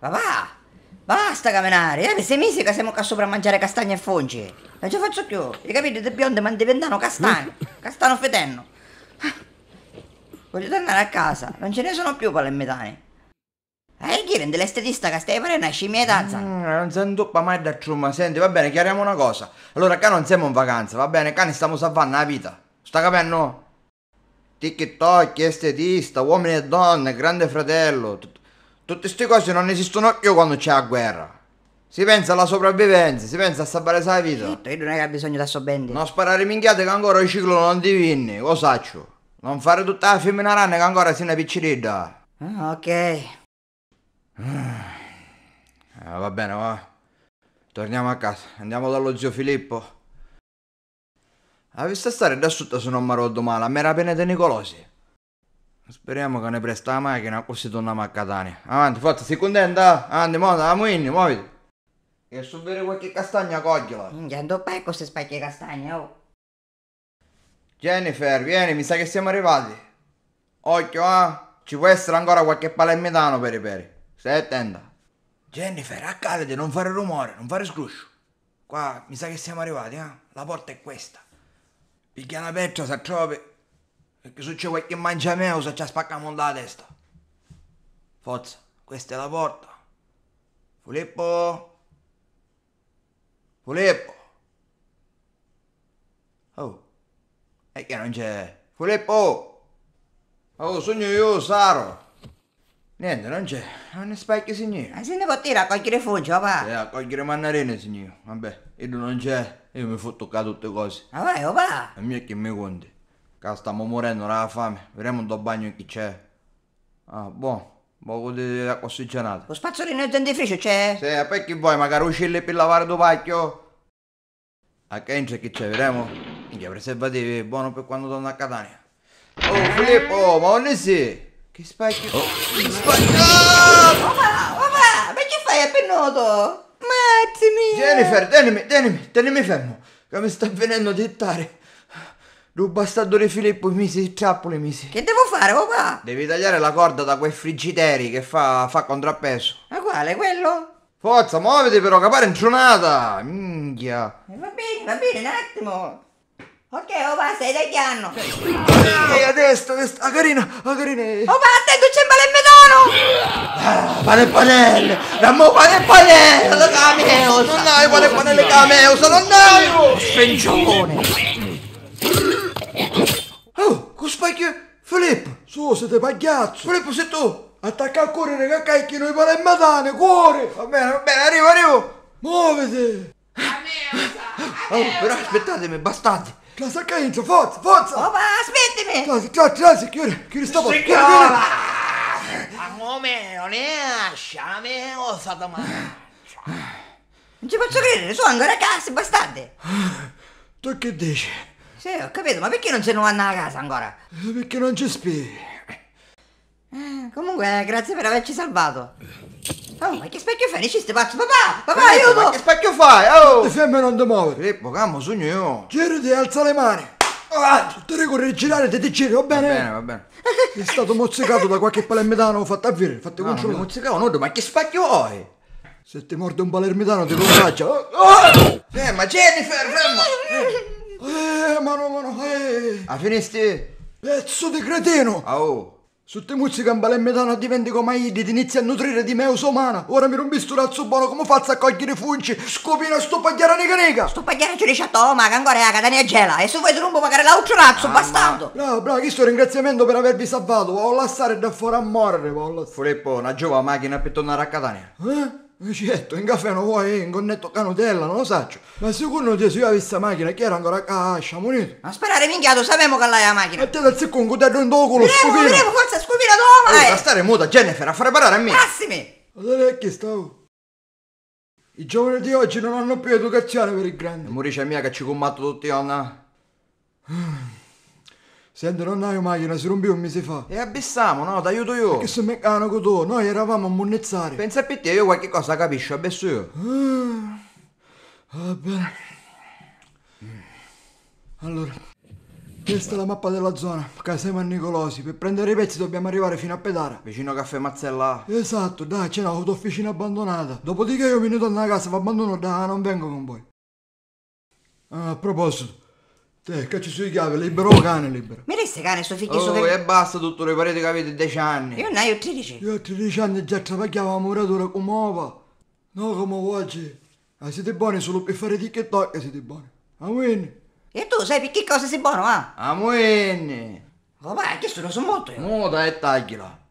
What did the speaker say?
Ma va! Basta camminare! È eh, sei mesi che siamo qua sopra a mangiare castagne e fungi! Non ce la faccio più! Hai capito? Te bionde ma diventano castagne! Castano fetenno! Voglio tornare a casa! Non ce ne sono più palermitani! eh, chi vende l'estetista che stai facendo una scimmietazza? Mm, non sento mai da truma, senti, va bene, chiariamo una cosa. Allora, qua non siamo in vacanza, va bene, qua ne stiamo salvando la vita. Sta capendo? TikTok, estetista, uomini e donne, grande fratello, tutto Tutte queste cose non esistono più quando c'è la guerra. Si pensa alla sopravvivenza, si pensa a salvare la vita. Zitto, io non è che ha bisogno di assorbenti. Non sparare minchiate che ancora il ciclo non divini, cosaccio. Non fare tutta la femmina rana che ancora si ne picciridda. Ah, ok. Ah, eh, va bene, va. Torniamo a casa, andiamo dallo zio Filippo. Avessi ah, stare da sotto se non mi rodo male, a me era pena di Nicolosi. Speriamo che ne presta la macchina, così torniamo a Catania. Avanti, forza, sei contenta? Andiamo, moda, in, muoviti. E su bere qualche castagna, cogliola. Minchia, non fai queste specchie castagne, oh. Jennifer, vieni, mi sa che siamo arrivati. Occhio, ah. Eh? Ci può essere ancora qualche palermitano per i peri. Stai attenta. Jennifer, accadete, non fare rumore, non fare scruscio. Qua, mi sa che siamo arrivati, eh. La porta è questa. Picchia la peccia, se trovi, perché se c'è qualche mangia mangiameo se ci spaccamo la testa. Forza, questa è la porta. Filippo. Filippo. Oh. E eh, che non c'è. Filippo. Oh, sogno io, Saro. Niente, non c'è. Non è specchio, signore. Ma se ne può tirare a cogliere fungio, papà. Eh, a cogliere mannarine, signore. Vabbè, io non c'è. Io mi fotto qua tutte cose. Ma vai, papà. E è che mi conti. Cazzo, stiamo morendo, dalla fame. Vediamo un do bagno chi c'è. Ah, buono. Poco di acqua ossigenata. Lo spazzolino nel dentifricio c'è? Sì, poi chi vuoi? Magari uscirli per lavare il pacchio? A che entra chi c'è, vediamo? Minchia, preservativi, buono per quando torno a Catania. Oh, Filippo, ma onde si? Che spacchio? Oh. Spaccato! Oh, ma, oh, ma, ma che fai appennoto? Mazzimi! Jennifer, tenimi, tenimi, tenimi fermo, che mi sta venendo a dettare. L'ho bastato di Filippo mise le trappole mi si. Che devo fare, papà? Devi tagliare la corda da quei friggiteri che fa, fa contrappeso. Ma quale, quello? Forza, muoviti però, capare intronata! Minchia! Eh, va bene, va bene, un attimo! Ok, papà, stai tagliando! Ehi, a destra, a destra! Ah, carina, ah, carina! Papà, te tu c'è male in metano! Ah, pane e panelle! Dammo pane e panelle! Cameo! Non hai pane e panelle cameo, sono andato! Spengione! specchio? Filippo! Su, siete pagliacci! Filippo, sei tu! Attacca a correre, che cacchio, noi parliamo matane, cuore! Va bene, va bene, arrivo, arrivo! Muoviti! A me, oh, però aspettatemi, bastardi! Classe a cadenza, forza, forza! Oh, ma aspettami! Classe, classe, classe, chiudi, chiudi sta porta! Signora! Come non è sciame o Non ci posso credere, sono ancora a casa, bastardi! Tu che dici? Sì, ho capito, ma perché non ce ne vanno a casa ancora? Eh, perché non ci spi. Eh, comunque, grazie per averci salvato. Oh, ma che specchio fai? Ci stai pazzo? Papà! Papà, aiuto! Ma che specchio fai? Oh! ti fermi e non ti muovere. Filippo, cammo, sogno io. Girati e alza le mani. Ah, ah te devo rigirare, te ti giri, va bene? Va bene, va bene. Sei stato mozzicato da qualche palermitano fatto a vire, fatto no, Non mozzicavo, no, ma che specchio vuoi? Se ti morde un palermitano ti lo faccia. Oh, oh! Eh, ma Jennifer, fermo! Ah! A finiste! Pezzo di cretino! Ah oh! Su te muzzica in balemmetano diventi come Aidi, ti inizi a nutrire di meus umana. Ora mi rompi sto razzo buono, come faccio a cogliere i funci? Scopina sto pagliara nega nega! Sto pagliara ci dice a Toma, che ancora è la catania gela, e se vuoi ti rompo magari l'altro razzo, ah, bastardo! Ma... Bravo, bravo, sto ringraziamento per avervi salvato, voglio lasciare da fuori a morire, voglio lasciare. Filippo, una giova macchina per tornare a Catania. Eh? Certo, in caffè non vuoi, in connetto canutella, non lo saccio. Ma sicuro te se io avessi la macchina, chi era ancora a caccia, munito? Ma sparare minchiato, sapevo che l'hai la macchina. E te dal secco un cutello in doculo, scopino. Vedremo, forza, scopino dove? Allora, stare muta, Jennifer, a fare parare a me. Massime! Allora, è che stavo? I giovani di oggi non hanno più educazione per il grande. Morice mia che ci combatto tutti, Anna. Ah. Sento, non hai macchina, si rompì un mese fa. E abbissamo, no? T'aiuto io. Che se meccanico tu, noi eravamo a monnezzare. Pensa per te, io qualche cosa capisco, abbesso io. Ah, va bene. Allora, questa è la mappa della zona, perché a Nicolosi. Per prendere i pezzi dobbiamo arrivare fino a Pedara. Vicino a Caffè Mazzella. Esatto, dai, c'è un'autofficina abbandonata. Dopodiché io mi ne torno a casa, vi abbandono, dai, non vengo con voi. Ah, a proposito, Te, cacci sui chiavi, libero cane libero. Mi resta cane, sto figlio, sto Oh, e basta dottore, parete che avete 10 anni. Io ne ho 13. Io ho 13 anni e già travagliavo a muratura con uova. No, come oggi. Ah, siete buoni solo per fare tic e toc, siete buoni. Amen. E tu sai per che cosa sei buono, ah? Amuenne. Papà, che sono su molto io. Muta e tagliela.